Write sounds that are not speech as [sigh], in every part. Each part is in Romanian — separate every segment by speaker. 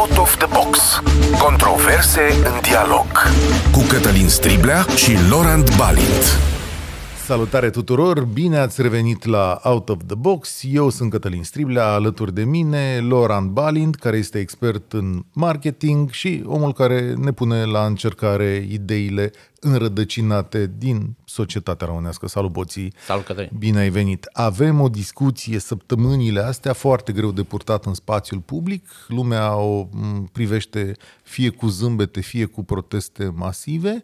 Speaker 1: Out of the Box. Controverse în dialog. Cu Cătălin Striblea și Laurent Balint. Salutare tuturor, bine ați revenit la Out of the Box. Eu sunt Cătălin Striblea, alături de mine Laurent Balint, care este expert în marketing și omul care ne pune la încercare ideile înrădăcinate din societatea românească. Salut, Boții! Salut, Cătălin! Bine ai venit! Avem o discuție săptămânile astea foarte greu de purtat în spațiul public. Lumea o privește fie cu zâmbete, fie cu proteste masive.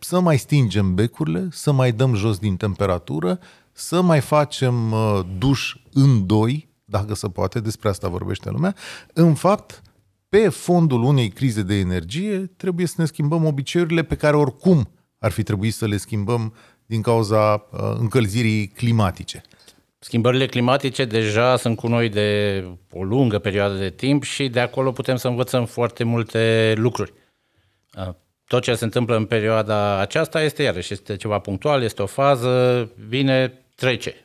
Speaker 1: Să mai stingem becurile, să mai dăm jos din temperatură, să mai facem uh, duș în doi, dacă se poate, despre asta vorbește lumea. În fapt, pe fondul unei crize de energie trebuie să ne schimbăm obiceiurile pe care oricum ar fi trebuit să le schimbăm din cauza uh, încălzirii climatice.
Speaker 2: Schimbările climatice deja sunt cu noi de o lungă perioadă de timp și de acolo putem să învățăm foarte multe lucruri. Uh, tot ce se întâmplă în perioada aceasta este, iarăși, este ceva punctual, este o fază, vine, trece.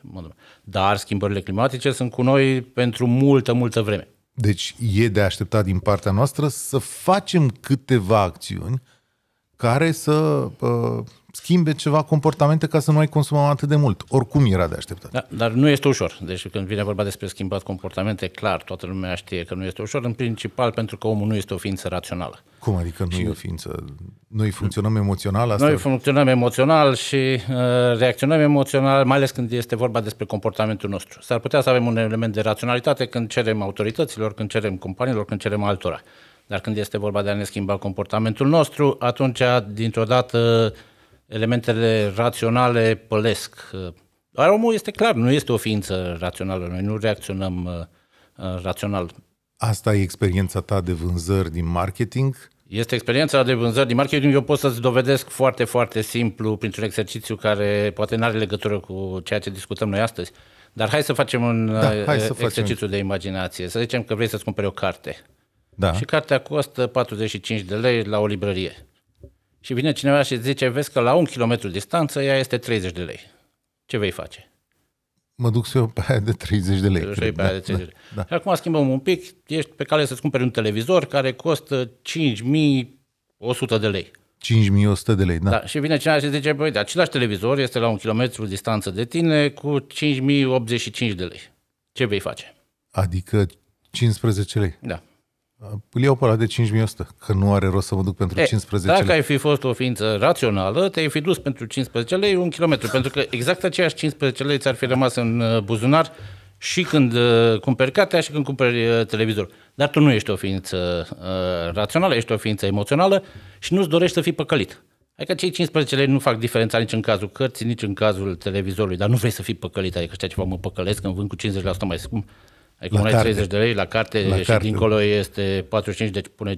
Speaker 2: Dar schimbările climatice sunt cu noi pentru multă, multă vreme.
Speaker 1: Deci e de așteptat din partea noastră să facem câteva acțiuni care să uh, schimbe ceva comportamente ca să nu mai consumăm atât de mult. Oricum era de așteptat.
Speaker 2: Da, dar nu este ușor. Deci când vine vorba despre schimbat comportamente, clar, toată lumea știe că nu este ușor, în principal pentru că omul nu este o ființă rațională.
Speaker 1: Cum adică nu și... e o ființă? Noi funcționăm emoțional? Asta... Noi
Speaker 2: funcționăm emoțional și uh, reacționăm emoțional, mai ales când este vorba despre comportamentul nostru. S-ar putea să avem un element de raționalitate când cerem autorităților, când cerem companiilor, când cerem altora. Dar când este vorba de a ne schimba comportamentul nostru, atunci, dintr-o dată, elementele raționale pălesc. Dar omul este clar, nu este o ființă rațională, noi nu reacționăm uh, uh, rațional.
Speaker 1: Asta e experiența ta de vânzări din marketing?
Speaker 2: Este experiența de vânzări din marketing. Eu pot să-ți dovedesc foarte, foarte simplu printr-un exercițiu care poate nu are legătură cu ceea ce discutăm noi astăzi. Dar hai să facem un da, uh, hai să exercițiu facem. de imaginație. Să zicem că vrei să-ți cumperi o carte. Da. Și cartea costă 45 de lei la o librărie și vine cineva și zice, vezi că la un kilometru distanță ea este 30 de lei. Ce vei face?
Speaker 1: Mă duc să iau pe aia de 30 de lei. Pe aia da, de 30 da, de lei.
Speaker 2: Da, da. Și acum schimbăm un pic, ești pe cale să-ți cumperi un televizor care costă 5100 de lei.
Speaker 1: 5100 de lei, da. da.
Speaker 2: Și vine cineva și zice, băi, de același televizor este la un kilometru distanță de tine cu 5085 de lei. Ce vei face?
Speaker 1: Adică 15 lei. Da. Îl iau pe ăla de 5100, că nu are rost să mă duc pentru e, 15 dacă lei. Dacă
Speaker 2: ai fi fost o ființă rațională, te-ai fi dus pentru 15 lei un kilometru, pentru că exact aceeași 15 lei ți-ar fi rămas în uh, buzunar și când uh, cumperi cartea și când cumperi uh, televizor. Dar tu nu ești o ființă uh, rațională, ești o ființă emoțională și nu-ți dorești să fii păcălit. Adică cei 15 lei nu fac diferența nici în cazul cărții, nici în cazul televizorului, dar nu vrei să fii păcălit, adică știa ceva, mă păcălesc, când vând cu 50% mai scump. Adică la 30 de lei la carte la și carte. dincolo este 45, deci pune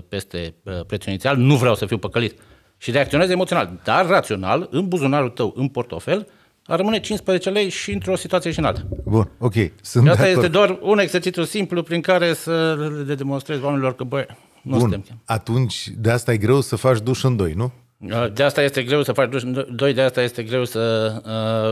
Speaker 2: 50% peste uh, prețul inițial. Nu vreau să fiu păcălit. Și reacționez emoțional, dar rațional, în buzunarul tău, în portofel, ar rămâne 15 lei și într-o situație și în alta.
Speaker 1: Bun, ok. Sunt asta este
Speaker 2: doar un exercițiu simplu prin care să le demonstrezi oamenilor că, băi,
Speaker 1: nu Bun. suntem. Atunci, de asta e greu să faci duș în doi, nu?
Speaker 2: Uh, de asta este greu să faci doi, de asta este greu să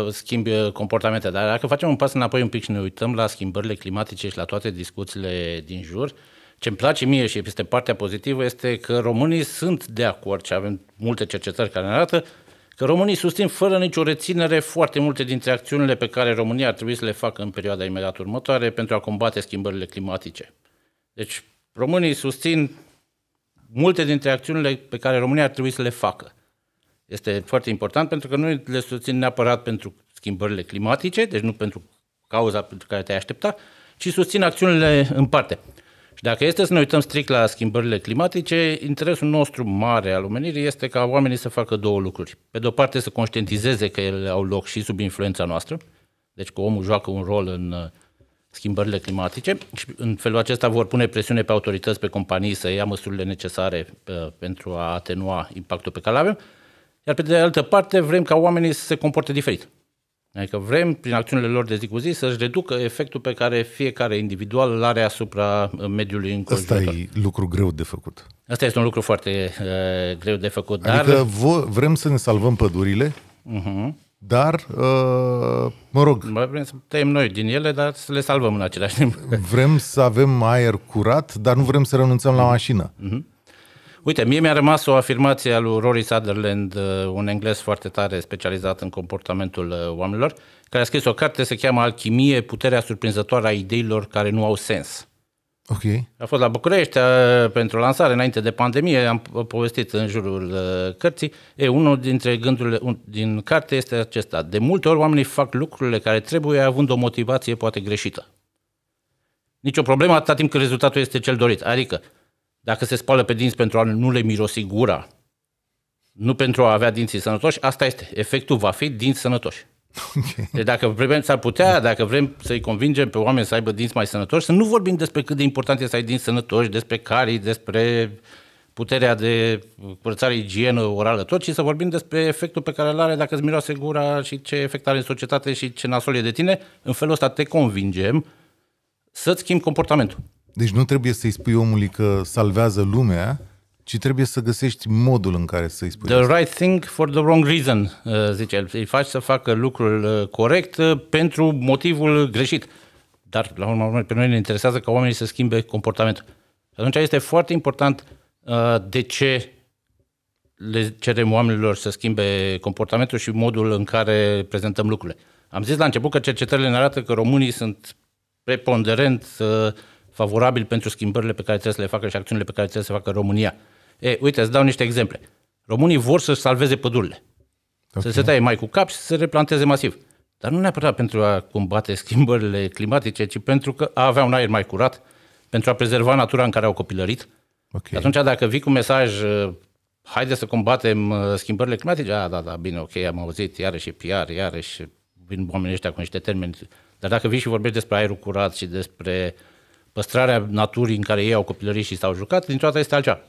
Speaker 2: uh, schimbi uh, comportamente. Dar dacă facem un pas înapoi un pic și ne uităm la schimbările climatice și la toate discuțiile din jur, ce îmi place mie și este partea pozitivă este că românii sunt de acord și avem multe cercetări care ne arată că românii susțin fără nicio reținere foarte multe dintre acțiunile pe care România ar trebui să le facă în perioada imediat următoare pentru a combate schimbările climatice. Deci românii susțin multe dintre acțiunile pe care România ar trebui să le facă. Este foarte important pentru că noi le susțin neapărat pentru schimbările climatice, deci nu pentru cauza pentru care te-ai aștepta, ci susțin acțiunile în parte. Și dacă este să ne uităm strict la schimbările climatice, interesul nostru mare al omenirii este ca oamenii să facă două lucruri. Pe de o parte să conștientizeze că ele au loc și sub influența noastră, deci că omul joacă un rol în schimbările climatice și în felul acesta vor pune presiune pe autorități, pe companii să ia măsurile necesare uh, pentru a atenua impactul pe care avem, iar pe de altă parte vrem ca oamenii să se comporte diferit. Adică vrem, prin acțiunile lor de zi cu zi, să-și reducă efectul pe care fiecare individual îl are asupra uh, mediului înconjurător. Asta e
Speaker 1: lucru greu de făcut.
Speaker 2: Asta este un lucru foarte uh, greu de făcut. Adică dar... vrem
Speaker 1: să ne salvăm pădurile, uh-huh dar, uh, mă rog... Vrem să tăiem noi din
Speaker 2: ele, dar să le salvăm în
Speaker 1: același timp. [laughs] Vrem să avem aer curat, dar nu vrem să renunțăm la mașină. Mm-hmm.
Speaker 2: Uite, mie mi-a rămas o afirmație a lui Rory Sutherland, uh, un englez foarte tare specializat în comportamentul uh, oamenilor, care a scris o carte, se cheamă Alchimie, puterea surprinzătoare a ideilor care nu au sens. Ok. A fost la București pentru lansare înainte de pandemie, am povestit în jurul uh, cărții. E, unul dintre gândurile un, din carte este acesta. De multe ori oamenii fac lucrurile care trebuie având o motivație poate greșită. Nici o problemă atâta timp cât rezultatul este cel dorit. Adică, dacă se spală pe dinți pentru a nu le mirosi gura, nu pentru a avea dinții sănătoși, asta este. Efectul va fi dinți sănătoși. [laughs] Okay. Deci dacă vrem, s-ar putea, dacă vrem să-i convingem pe oameni să aibă dinți mai sănătoși, să nu vorbim despre cât de important este să ai dinți sănătoși, despre carii, despre puterea de curățare, igienă orală, tot, ci să vorbim despre efectul pe care îl are dacă îți miroase gura și ce efect are în societate și ce nasol e de tine. În felul ăsta te convingem să-ți schimbi comportamentul.
Speaker 1: Deci nu trebuie să-i spui omului că salvează lumea, ci trebuie să găsești modul în care să-i spui.
Speaker 2: The asta. right thing for the wrong reason, uh, zice el. Îi faci să facă lucrul uh, corect uh, pentru motivul greșit. Dar, la urmă, pe noi ne interesează ca oamenii să schimbe comportamentul. Atunci este foarte important de ce le cerem oamenilor să schimbe comportamentul și modul în care prezentăm lucrurile. Am zis la început că cercetările ne arată că românii sunt preponderent favorabili pentru schimbările pe care trebuie să le facă și acțiunile pe care trebuie să le facă România. E, uite, îți dau niște exemple. Românii vor să salveze pădurile. Okay. Să se taie mai cu cap și să se replanteze masiv. Dar nu neapărat pentru a combate [laughs] schimbările climatice, ci pentru că a avea un aer mai curat, pentru a prezerva natura în care au copilărit. Okay. Atunci, dacă vii cu mesaj, haide să combatem uh, schimbările climatice, a, da, da, bine, ok, am auzit, iarăși și PR, iarăși vin oamenii ăștia cu niște termeni. Dar dacă vii și vorbești despre aerul curat și despre păstrarea naturii în care ei au copilărit și s-au jucat, dintr-o dată este altceva.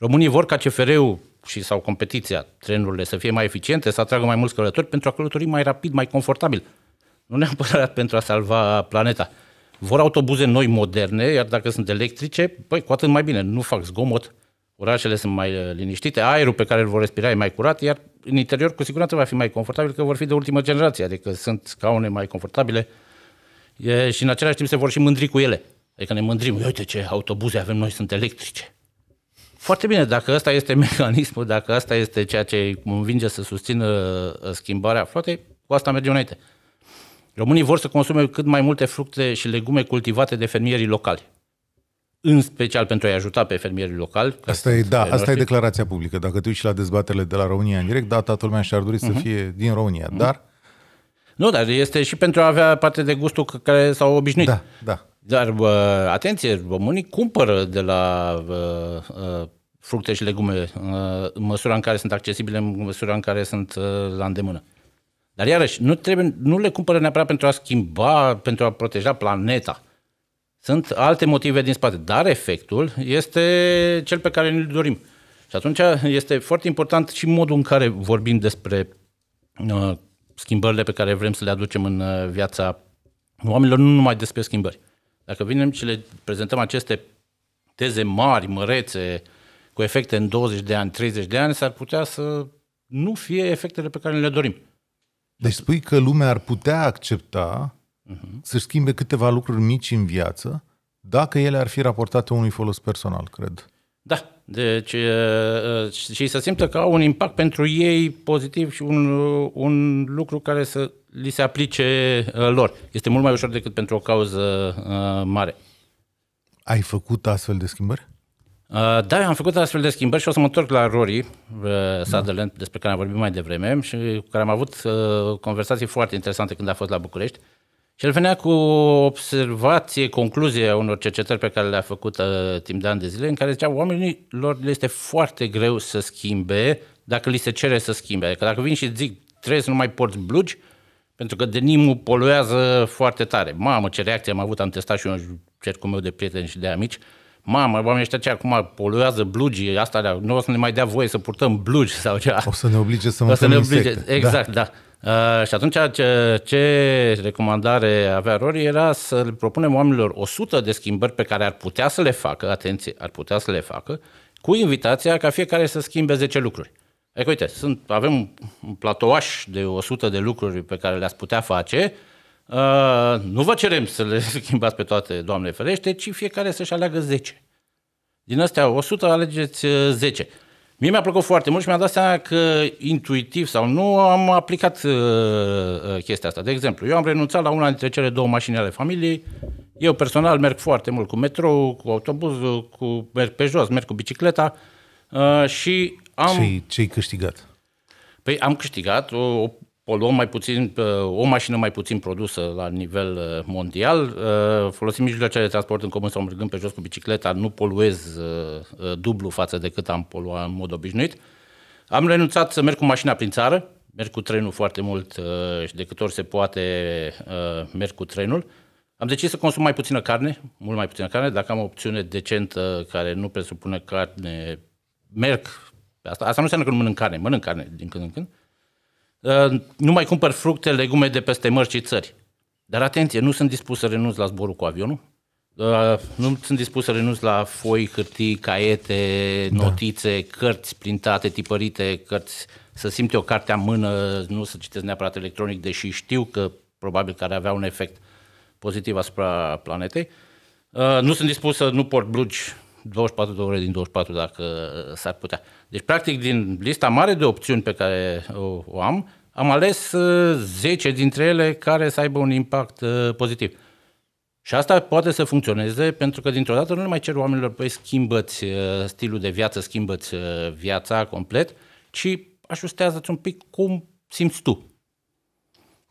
Speaker 2: Românii vor ca CFR-ul și sau competiția, trenurile să fie mai eficiente, să atragă mai mulți călători pentru a călători mai rapid, mai confortabil. Nu neapărat pentru a salva planeta. Vor autobuze noi, moderne, iar dacă sunt electrice, păi cu atât mai bine, nu fac zgomot, orașele sunt mai uh, liniștite, aerul pe care îl vor respira e mai curat, iar în interior cu siguranță va fi mai confortabil că vor fi de ultimă generație, adică sunt scaune mai confortabile e, și în același timp se vor și mândri cu ele. Adică ne mândrim, uite ce autobuze avem noi, sunt electrice. Foarte bine, dacă ăsta este [laughs] mecanismul, dacă asta este ceea ce îi convinge să susțină uh, schimbarea flotei, cu asta merge înainte. Românii vor să consume cât mai multe fructe și legume cultivate de fermierii locali. În special pentru a-i ajuta pe fermierii locali. Asta e, da, asta e
Speaker 1: declarația publică. Dacă te uiți la dezbaterele de la România în direct, da, toată lumea și-ar dori uh-huh. să mhm. fie din România, uh-huh. dar...
Speaker 2: Nu, dar este și pentru a avea parte de gustul care s-au obișnuit. Da, da. Dar, bă, atenție, românii cumpără de la bă, bă, fructe și legume în măsura în care sunt accesibile, în măsura în care sunt la îndemână. Dar iarăși, nu, trebuie, nu le cumpără neapărat pentru a schimba, pentru a proteja planeta. Sunt alte motive din spate, dar efectul este cel pe care ne-l dorim. Și atunci este foarte important și modul în care vorbim despre uh, schimbările pe care vrem să le aducem în viața oamenilor, nu numai despre schimbări. Dacă vinem și le prezentăm aceste teze mari, mărețe, cu efecte în 20 de ani, 30 de ani, s-ar putea să nu fie efectele pe care le dorim.
Speaker 1: Deci spui că lumea ar putea accepta uh-huh. Mhm. să schimbe câteva lucruri mici în viață dacă ele ar fi raportate unui folos personal, cred.
Speaker 2: Da, deci, și să simtă că au un impact pentru ei pozitiv și un, un lucru care să li se aplice lor. Este mult mai ușor decât pentru o cauză mare.
Speaker 1: Ai făcut astfel de schimbări?
Speaker 2: Da, am făcut astfel de schimbări și o să mă întorc la Rory da. Sutherland, despre care am vorbit mai devreme și cu care am avut conversații foarte interesante când a fost la București. Și el venea cu observație, concluzie a unor cercetări pe care le-a făcut uh, timp de ani de zile, în care zicea oamenilor le este foarte greu să schimbe dacă li se cere să schimbe. Adică dacă vin și zic trebuie să nu mai porți blugi, pentru că denimul poluează foarte tare. Mamă, ce reacție am avut, am testat și un cercul meu de prieteni și de amici. Mamă, oamenii ăștia ce acum poluează blugi? asta nu o să ne mai dea voie să purtăm blugi
Speaker 1: sau ceva. O să ne oblige să mâncăm o să ne oblige, insecte. Exact,
Speaker 2: da. da. Uh, și atunci ce, ce recomandare avea Rory era să le propunem oamenilor 100 de schimbări pe care ar putea să le facă, atenție, ar putea să le facă, cu invitația ca fiecare să schimbe 10 lucruri. Adică, uite, sunt, avem un platoaș de 100 de lucruri pe care le-ați putea face, uh, nu vă cerem să le [laughs] schimbați pe toate, Doamne ferește, ci fiecare să-și aleagă 10. Din astea 100 alegeți 10. Uh, Mie mi-a plăcut foarte mult și mi a dat seama că intuitiv sau nu am aplicat uh, uh, chestia asta. De exemplu, eu am renunțat la una dintre cele două mașini ale familiei. Eu personal merg foarte mult cu metrou, cu autobuzul, cu, merg pe jos, merg cu bicicleta uh, și am... ce ai
Speaker 1: ce ai câștigat?
Speaker 2: Păi am câștigat o, o o luăm mai puțin, o mașină mai puțin produsă la nivel uh, mondial, uh, folosim mijloacele de transport în comun sau mergând pe jos cu bicicleta, nu poluez uh, dublu față de cât am poluat în mod obișnuit. Am renunțat să merg cu mașina prin țară, merg cu trenul foarte mult și de câte ori se poate merg cu trenul. Am decis să consum mai puțină carne, mult mai puțină carne, dacă am o opțiune decentă care nu presupune carne, merg. Asta, asta nu înseamnă că nu mănânc carne, mănânc carne din când în când, Ă, nu mai cumpăr fructe, legume de peste mări și țări. Dar atenție, nu sunt dispus să renunț la zborul cu avionul, ă, nu sunt dispus să renunț la foi, hârtii, caiete, da. notițe, da. cărți printate, tipărite, cărți, să simte o carte în mână, nu să citesc neapărat electronic, deși știu că probabil că ar avea un efect pozitiv asupra planetei. Ă, nu sunt dispus să nu port blugi 24 de ore din 24 dacă s-ar putea. Deci, practic, din lista mare de opțiuni pe care o, o am, am ales 10 uh, dintre ele care să aibă un impact uh, pozitiv. Și asta poate să funcționeze pentru că dintr-o dată nu le mai cer oamenilor, păi schimbăți uh, stilul de viață, schimbăți viața complet, ci ajustează-ți un pic cum simți tu.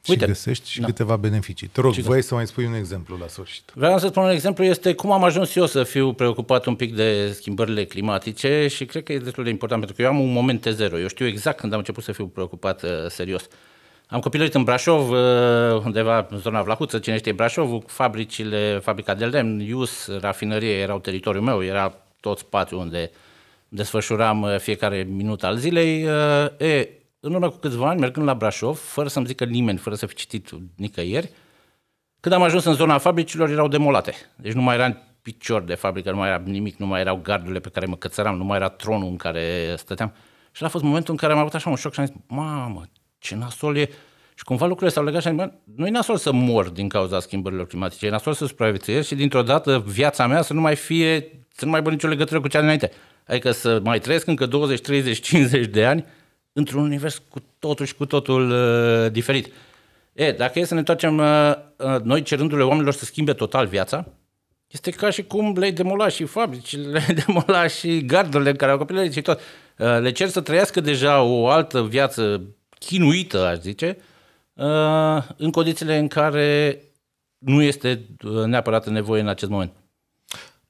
Speaker 1: Și Uite, găsești și da. câteva beneficii. Te rog, da. voi să mai spui un exemplu la sfârșit.
Speaker 2: Vreau să spun un exemplu, este cum am ajuns eu să fiu preocupat un pic de schimbările climatice și cred că e destul de important, pentru că eu am un moment zero. Eu știu exact când am început să fiu preocupat uh, serios. Am copilărit în Brașov, uh, undeva în zona Vlahuță, cine știe Brașov, fabricile, fabrica de lemn, Ius, rafinărie erau teritoriul meu, era tot spațiul unde desfășuram uh, fiecare minut al zilei. Uh, e, în urmă cu câțiva ani, mergând la Brașov, fără să-mi zică nimeni, fără să fi citit nicăieri, când am ajuns în zona fabricilor, erau demolate. Deci nu mai era picior de fabrică, nu mai era nimic, nu mai erau gardurile pe care mă cățăram, nu mai era tronul în care stăteam. Și a fost momentul în care am avut așa un șoc și am zis, mamă, ce nasol e. Și cumva lucrurile s-au legat și am zis, nu e nasol să mor din cauza schimbărilor climatice, e nasol să supraviețuiesc și dintr-o dată viața mea să nu mai fie, să nu mai aibă nicio legătură cu cea dinainte. Adică să mai trăiesc încă 20, 30, 50 de ani într-un univers cu totul și cu totul uh, diferit. E, dacă e să ne întoarcem uh, uh, noi cerându-le oamenilor să schimbe total viața, este ca și cum le-ai demola și fabricile, le-ai demola și gardurile care au copilărit și tot. Uh, le cer să trăiască deja o altă viață chinuită, aș zice, uh, în condițiile în care nu este uh, neapărat nevoie în acest moment.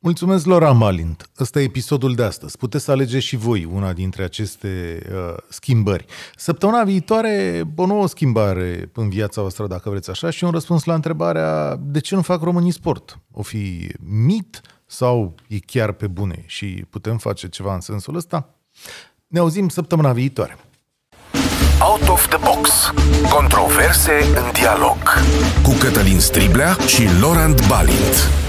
Speaker 1: Mulțumesc, Laura Malint. Ăsta e episodul de astăzi. Puteți să alegeți și voi una dintre aceste uh, schimbări. Săptămâna viitoare, o nouă schimbare în viața voastră, dacă vreți așa, și un răspuns la întrebarea de ce nu fac românii sport? O fi mit sau e chiar pe bune și putem face ceva în sensul ăsta? Ne auzim săptămâna viitoare. Out of the Box. Controverse în dialog. Cu Cătălin Striblea și Laurent Balint.